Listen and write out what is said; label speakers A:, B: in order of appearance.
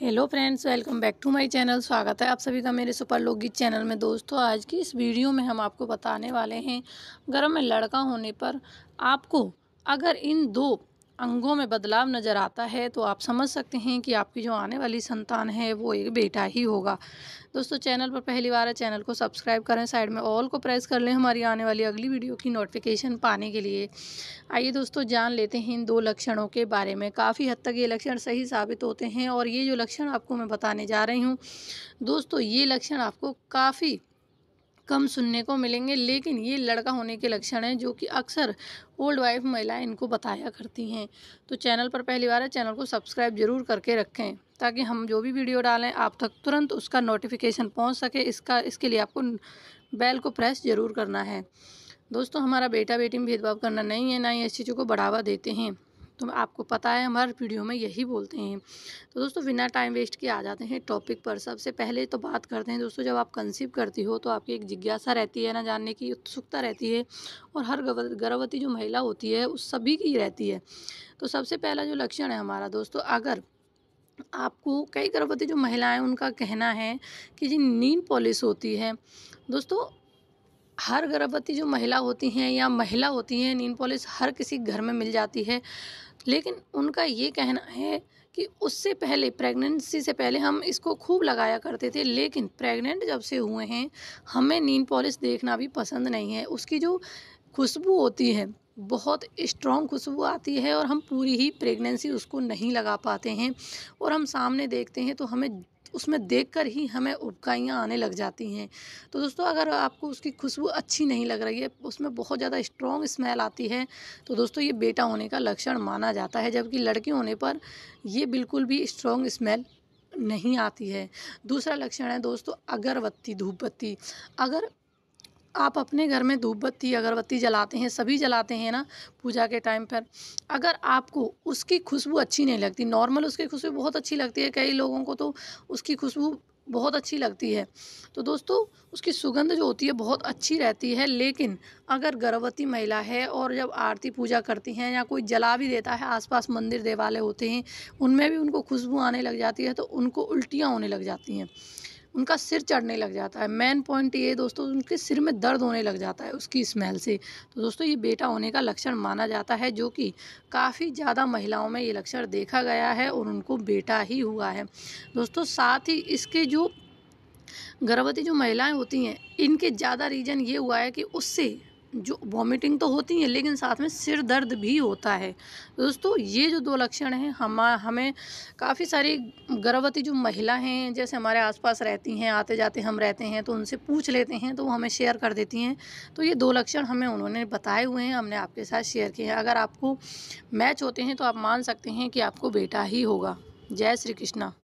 A: hello friends welcome back to my channel स्वागत है आप सभी का मेरे सुपर लोकगीत चैनल में दोस्तों आज की इस वीडियो में हम आपको बताने वाले हैं गर्म में लड़का होने पर आपको अगर इन दो अंगों में बदलाव नज़र आता है तो आप समझ सकते हैं कि आपकी जो आने वाली संतान है वो एक बेटा ही होगा दोस्तों चैनल पर पहली बार है चैनल को सब्सक्राइब करें साइड में ऑल को प्रेस कर लें हमारी आने वाली अगली वीडियो की नोटिफिकेशन पाने के लिए आइए दोस्तों जान लेते हैं इन दो लक्षणों के बारे में काफ़ी हद तक ये लक्षण सही साबित होते हैं और ये जो लक्षण आपको मैं बताने जा रही हूँ दोस्तों ये लक्षण आपको काफ़ी कम सुनने को मिलेंगे लेकिन ये लड़का होने के लक्षण हैं जो कि अक्सर ओल्ड वाइफ महिलाएं इनको बताया करती हैं तो चैनल पर पहली बार है चैनल को सब्सक्राइब जरूर करके रखें ताकि हम जो भी वीडियो डालें आप तक तुरंत उसका नोटिफिकेशन पहुंच सके इसका इसके लिए आपको बेल को प्रेस जरूर करना है दोस्तों हमारा बेटा बेटी में भेदभाव करना नहीं है ना ही इस चीज़ों को बढ़ावा देते हैं तो आपको पता है हम हर वीडियो में यही बोलते हैं तो दोस्तों बिना टाइम वेस्ट के आ जाते हैं टॉपिक पर सबसे पहले तो बात करते हैं दोस्तों जब आप कंसीव करती हो तो आपकी एक जिज्ञासा रहती है ना जानने की उत्सुकता रहती है और हर गर्भवती जो महिला होती है उस सभी की रहती है तो सबसे पहला जो लक्षण है हमारा दोस्तों अगर आपको कई गर्भवती जो महिलाएं उनका कहना है कि जी नींद पॉलिश होती है दोस्तों हर गर्भवती जो महिला होती हैं या महिला होती हैं नील पॉलिश हर किसी घर में मिल जाती है लेकिन उनका ये कहना है कि उससे पहले प्रेगनेंसी से पहले हम इसको खूब लगाया करते थे लेकिन प्रेग्नेंट जब से हुए हैं हमें नील पॉलिश देखना भी पसंद नहीं है उसकी जो खुशबू होती है बहुत स्ट्रॉन्ग खुशबू आती है और हम पूरी ही प्रेगनेंसी उसको नहीं लगा पाते हैं और हम सामने देखते हैं तो हमें उसमें देख कर ही हमें उबकाइयाँ आने लग जाती हैं तो दोस्तों अगर आपको उसकी खुशबू अच्छी नहीं लग रही है उसमें बहुत ज़्यादा स्ट्रॉन्ग स्मेल आती है तो दोस्तों ये बेटा होने का लक्षण माना जाता है जबकि लड़के होने पर ये बिल्कुल भी स्ट्रॉन्ग स्मेल नहीं आती है दूसरा लक्षण है दोस्तों अगरबत्ती धूप अगर आप अपने घर में धूप बत्ती अगरबत्ती जलाते हैं सभी जलाते हैं ना पूजा के टाइम पर अगर आपको उसकी खुशबू अच्छी नहीं लगती नॉर्मल उसकी खुशबू बहुत अच्छी लगती है कई लोगों को तो उसकी खुशबू बहुत अच्छी लगती है तो दोस्तों उसकी सुगंध जो होती है बहुत अच्छी रहती है लेकिन अगर गर्भवती महिला है और जब आरती पूजा करती हैं या कोई जला भी देता है आसपास मंदिर देवालय होते हैं उनमें भी उनको खुशबू आने लग जाती है तो उनको उल्टियाँ होने लग जाती हैं उनका सिर चढ़ने लग जाता है मेन पॉइंट ये दोस्तों उनके सिर में दर्द होने लग जाता है उसकी स्मेल से तो दोस्तों ये बेटा होने का लक्षण माना जाता है जो कि काफ़ी ज़्यादा महिलाओं में ये लक्षण देखा गया है और उनको बेटा ही हुआ है दोस्तों साथ ही इसके जो गर्भवती जो महिलाएं होती हैं इनके ज़्यादा रीज़न ये हुआ है कि उससे जो वॉमिटिंग तो होती है लेकिन साथ में सिर दर्द भी होता है दोस्तों ये जो दो लक्षण हैं हम हमें काफ़ी सारी गर्भवती जो महिला हैं जैसे हमारे आसपास रहती हैं आते जाते हम रहते हैं तो उनसे पूछ लेते हैं तो वो हमें शेयर कर देती हैं तो ये दो लक्षण हमें उन्होंने बताए हुए हैं हमने आपके साथ शेयर किए हैं अगर आपको मैच होते हैं तो आप मान सकते हैं कि आपको बेटा ही होगा जय श्री कृष्णा